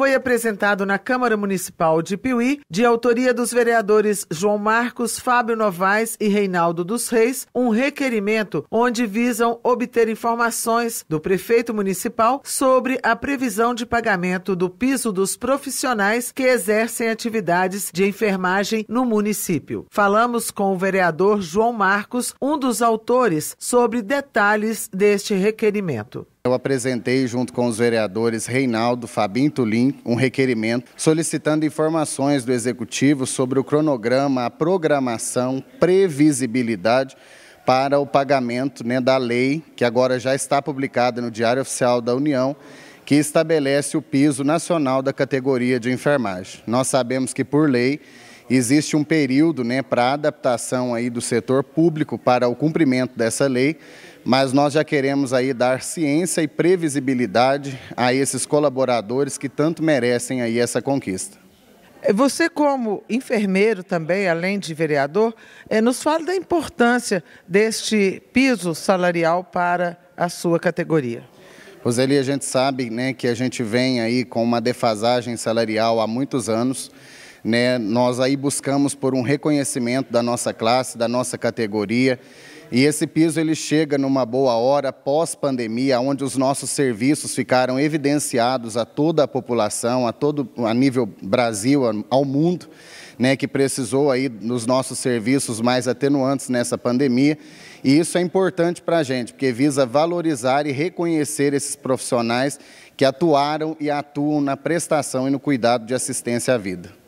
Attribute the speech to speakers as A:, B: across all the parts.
A: foi apresentado na Câmara Municipal de Piuí, de autoria dos vereadores João Marcos, Fábio Novaes e Reinaldo dos Reis, um requerimento onde visam obter informações do prefeito municipal sobre a previsão de pagamento do piso dos profissionais que exercem atividades de enfermagem no município. Falamos com o vereador João Marcos, um dos autores, sobre detalhes deste requerimento.
B: Eu apresentei, junto com os vereadores Reinaldo Fabinho Tulim, um requerimento solicitando informações do Executivo sobre o cronograma, a programação, previsibilidade para o pagamento né, da lei, que agora já está publicada no Diário Oficial da União, que estabelece o piso nacional da categoria de enfermagem. Nós sabemos que, por lei, Existe um período né, para adaptação aí do setor público para o cumprimento dessa lei, mas nós já queremos aí dar ciência e previsibilidade a esses colaboradores que tanto
A: merecem aí essa conquista. É, você, como enfermeiro também, além de vereador, é, nos fala da importância deste piso salarial para a sua categoria.
B: Roseli, a gente sabe né, que a gente vem aí com uma defasagem salarial há muitos anos. Né? Nós aí buscamos por um reconhecimento da nossa classe, da nossa categoria. E esse piso ele chega numa boa hora pós-pandemia, onde os nossos serviços ficaram evidenciados a toda a população, a todo a nível Brasil, ao mundo, né, que precisou aí dos nossos serviços mais atenuantes nessa pandemia. E isso é importante para a gente, porque visa valorizar e reconhecer esses profissionais que atuaram e atuam na prestação e no cuidado de assistência à vida.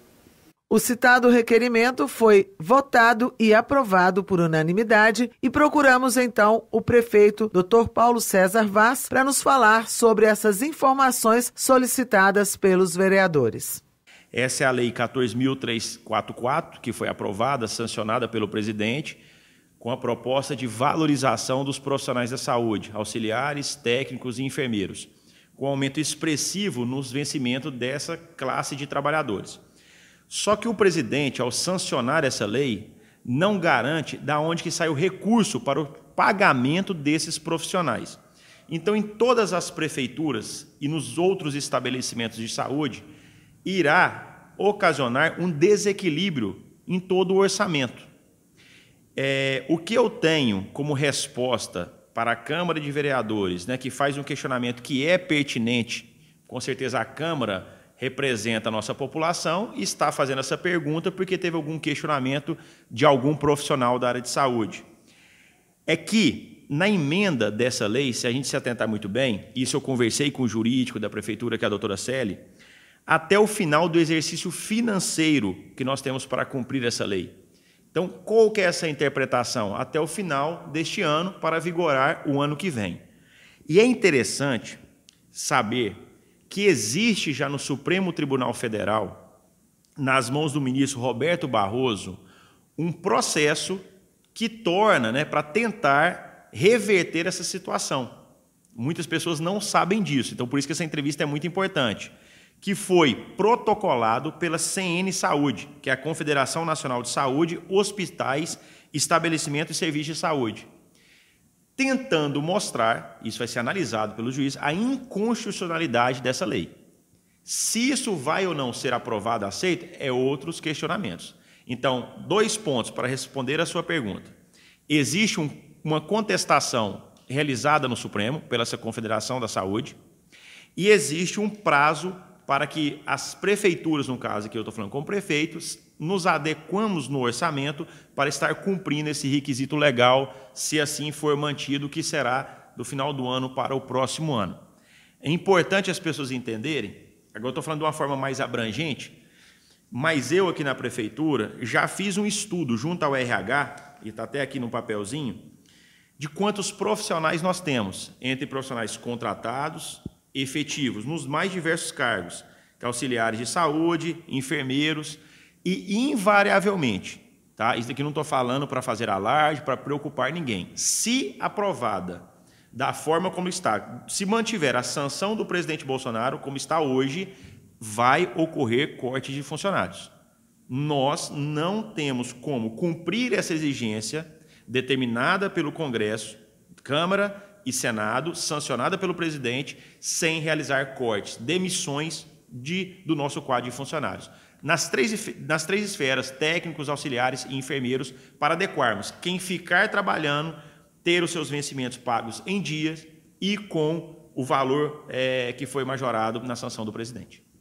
A: O citado requerimento foi votado e aprovado por unanimidade e procuramos então o prefeito Dr. Paulo César Vaz para nos falar sobre essas informações solicitadas pelos vereadores.
C: Essa é a Lei 14.344, que foi aprovada, sancionada pelo presidente, com a proposta de valorização dos profissionais da saúde, auxiliares, técnicos e enfermeiros, com aumento expressivo nos vencimentos dessa classe de trabalhadores. Só que o presidente, ao sancionar essa lei, não garante da onde que sai o recurso para o pagamento desses profissionais. Então, em todas as prefeituras e nos outros estabelecimentos de saúde, irá ocasionar um desequilíbrio em todo o orçamento. É, o que eu tenho como resposta para a Câmara de Vereadores, né, que faz um questionamento que é pertinente, com certeza a Câmara representa a nossa população e está fazendo essa pergunta porque teve algum questionamento de algum profissional da área de saúde. É que na emenda dessa lei, se a gente se atentar muito bem, isso eu conversei com o jurídico da prefeitura, que é a doutora Celi, até o final do exercício financeiro que nós temos para cumprir essa lei. Então, qual que é essa interpretação? Até o final deste ano, para vigorar o ano que vem. E é interessante saber que existe já no Supremo Tribunal Federal, nas mãos do ministro Roberto Barroso, um processo que torna né, para tentar reverter essa situação. Muitas pessoas não sabem disso, então por isso que essa entrevista é muito importante. Que foi protocolado pela CN Saúde, que é a Confederação Nacional de Saúde, Hospitais, Estabelecimentos e Serviços de Saúde tentando mostrar, isso vai ser analisado pelo juiz, a inconstitucionalidade dessa lei. Se isso vai ou não ser aprovado, aceito, é outros questionamentos. Então, dois pontos para responder a sua pergunta. Existe um, uma contestação realizada no Supremo pela Confederação da Saúde e existe um prazo para que as prefeituras, no caso aqui eu estou falando com prefeitos, nos adequamos no orçamento para estar cumprindo esse requisito legal, se assim for mantido, que será do final do ano para o próximo ano. É importante as pessoas entenderem, agora estou falando de uma forma mais abrangente, mas eu aqui na prefeitura já fiz um estudo junto ao RH, e está até aqui no papelzinho, de quantos profissionais nós temos, entre profissionais contratados, efetivos, nos mais diversos cargos, auxiliares de saúde, enfermeiros, e invariavelmente, tá? Isso aqui não estou falando para fazer alarde, para preocupar ninguém. Se aprovada da forma como está, se mantiver a sanção do presidente Bolsonaro como está hoje, vai ocorrer corte de funcionários. Nós não temos como cumprir essa exigência determinada pelo Congresso, Câmara e Senado, sancionada pelo presidente, sem realizar cortes, demissões de, do nosso quadro de funcionários nas três, nas três esferas, técnicos, auxiliares e enfermeiros, para adequarmos quem ficar trabalhando, ter os seus vencimentos pagos em dias e com o valor é, que foi majorado na sanção do presidente.